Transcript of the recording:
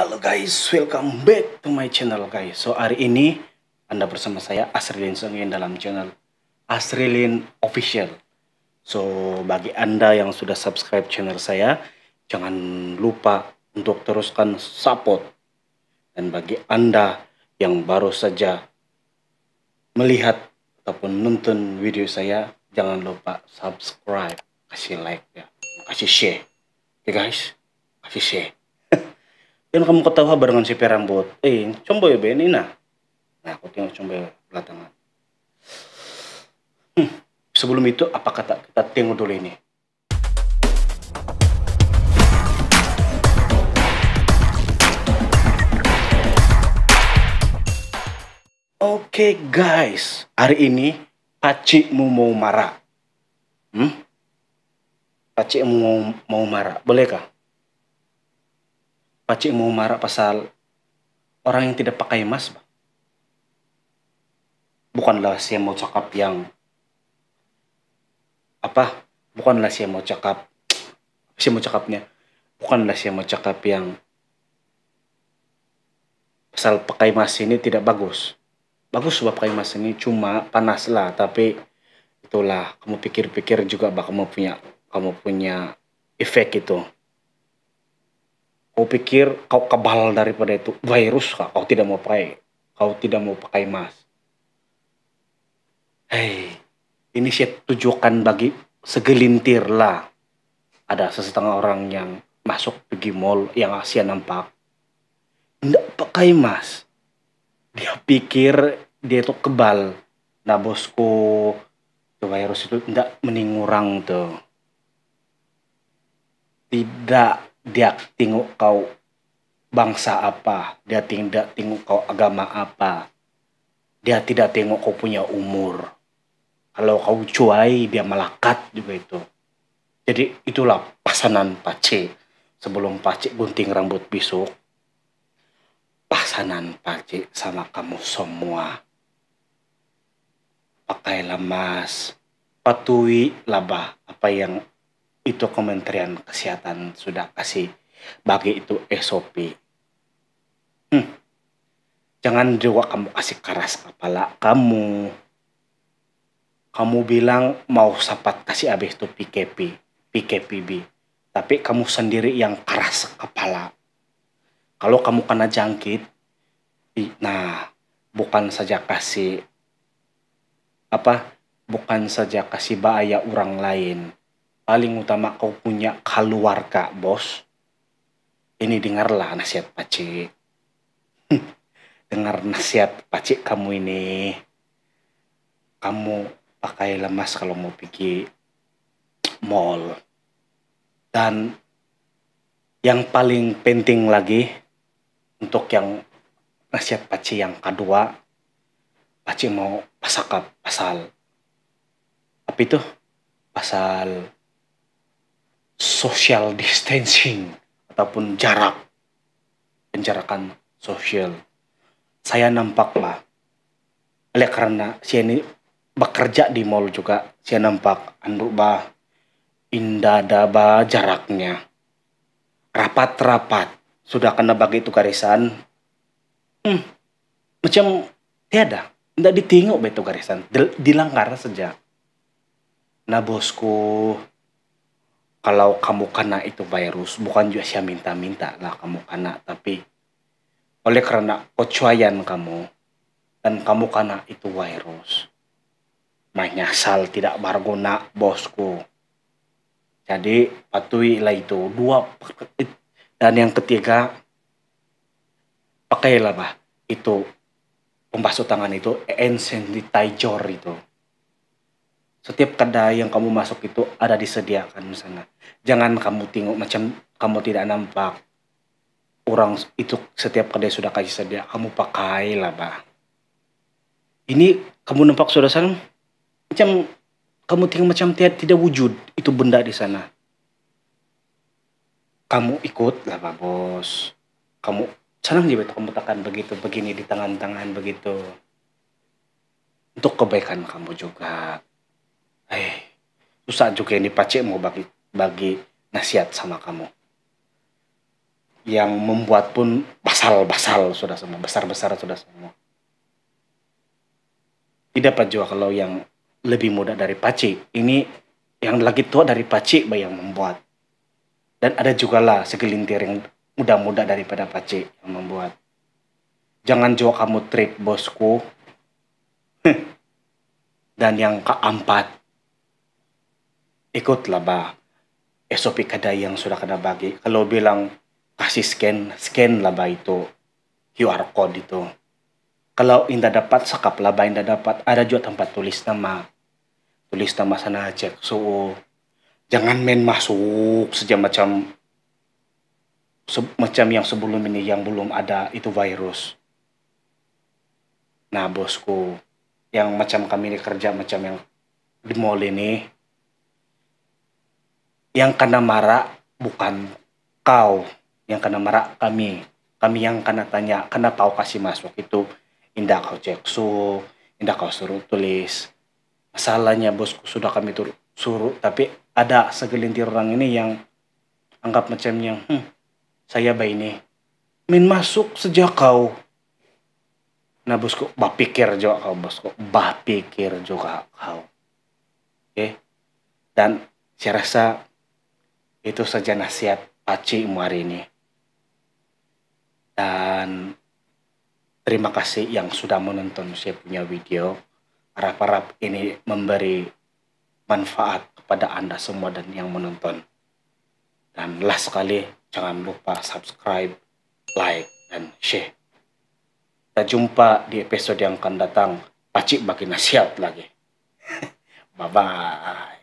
Halo guys, welcome back to my channel guys. So hari ini Anda bersama saya Asrilin yang dalam channel Asrilin Official. So bagi Anda yang sudah subscribe channel saya, jangan lupa untuk teruskan support. Dan bagi Anda yang baru saja melihat ataupun nonton video saya, jangan lupa subscribe, kasih like ya, kasih share. Oke okay, guys, kasih share. Yan kamu ketawa barengan si perambut, Eh, comboy ya yan ina? Nah. Nah, aku tinggal ya belakangan Hmm. Sebelum itu, apa kata kita tengok dulu ini? Oke okay, guys, hari ini pacikmu mau marah. Hmm? Pacikmu mau, mau marah, bolehkah? Pakcik mau marah pasal orang yang tidak pakai emas, Bang. Bukanlah saya mau cakap yang apa? Bukanlah saya mau cakap saya mau cakapnya. Bukanlah saya mau cakap yang pasal pakai emas ini tidak bagus. Bagus sebab pakai emas ini cuma panas lah, tapi itulah kamu pikir-pikir juga bakal kamu punya kamu punya efek itu. Kau pikir kau kebal daripada itu virus kah? Kau tidak mau pakai, kau tidak mau pakai mask. Hei, ini saya tujukan bagi segelintir lah. Ada sesetengah orang yang masuk pergi mall yang Asia nampak. Tidak pakai mask. Dia pikir dia itu kebal. Nah bosku, virus itu tidak meningurang tuh. Tidak dia tengok kau bangsa apa, dia tidak tengok kau agama apa, dia tidak tengok kau punya umur. Kalau kau cuai, dia melakat juga itu. Jadi itulah pasanan pace. Sebelum pace gunting rambut besok, pasanan pace sama kamu semua. pakai mas, patuhi labah apa yang itu Kementerian Kesehatan sudah kasih bagi itu SOP. Hmm. Jangan juga kamu kasih keras kepala kamu. Kamu bilang mau sapat kasih habis itu PKP, PKPB. Tapi kamu sendiri yang keras kepala. Kalau kamu kena jangkit, nah bukan saja kasih apa bukan saja kasih bahaya orang lain paling utama kau punya keluarga bos ini dengarlah nasihat Paci. Hmm, dengar nasihat Paci kamu ini kamu pakai lemas kalau mau pergi mall dan yang paling penting lagi untuk yang nasihat Paci yang kedua Paci mau pasakap pasal apa itu pasal social distancing ataupun jarak penjarakan sosial. Saya nampak lah, oleh karena saya ini bekerja di mall juga, saya nampak anduk bah indah daba jaraknya. Rapat-rapat sudah kena bagi itu garisan. Hmm, macam tiada, tidak ditinggok betul garisan, dilanggar saja. Nah bosku, kalau kamu kena itu virus bukan juga saya minta-minta lah kamu kena tapi oleh karena kecuaian kamu dan kamu kena itu virus menyesal tidak berguna bosku jadi patuhi lah itu dua dan yang ketiga pakailah bah itu pembasuh tangan itu hand sanitizer itu setiap kedai yang kamu masuk itu ada disediakan di sana jangan kamu tengok macam kamu tidak nampak orang itu setiap kedai sudah kasih sedia kamu pakai lah bah ini kamu nampak sudah sana macam kamu tinggal macam tidak tidak wujud itu benda di sana kamu ikut lah bah, bos kamu senang juga kamu tekan begitu begini di tangan-tangan begitu untuk kebaikan kamu juga Eh, susah juga ini Pak mau bagi bagi nasihat sama kamu. Yang membuat pun basal-basal sudah semua, besar-besar sudah semua. Tidak Pak Jua kalau yang lebih muda dari Paci. Ini yang lagi tua dari Paci yang membuat. Dan ada juga lah segelintir yang muda-muda daripada Paci yang membuat. Jangan jua kamu trip bosku. Dan yang keempat, ikutlah ba SOP kada yang sudah kada bagi. Kalau bilang kasih scan, scan lah ba itu QR code itu. Kalau inda dapat sakap lah ba inda dapat ada juga tempat tulis nama. Tulis nama sana cek. So jangan main masuk saja macam se macam yang sebelum ini yang belum ada itu virus. Nah bosku, yang macam kami ini kerja macam yang di mall ini yang kena marah bukan kau yang kena marah kami kami yang kena tanya kenapa kau kasih masuk itu indah kau cek su indah kau suruh tulis masalahnya bosku sudah kami tur suruh tapi ada segelintir orang ini yang anggap macam yang hm, saya bayi ini min masuk sejak kau nah bosku bah pikir juga kau bosku bah pikir juga kau oke okay? dan saya rasa itu saja nasihat Paci hari ini. Dan terima kasih yang sudah menonton saya punya video. Harap-harap ini memberi manfaat kepada Anda semua dan yang menonton. Dan last sekali, jangan lupa subscribe, like, dan share. Kita jumpa di episode yang akan datang. Pacik bagi nasihat lagi. Bye-bye.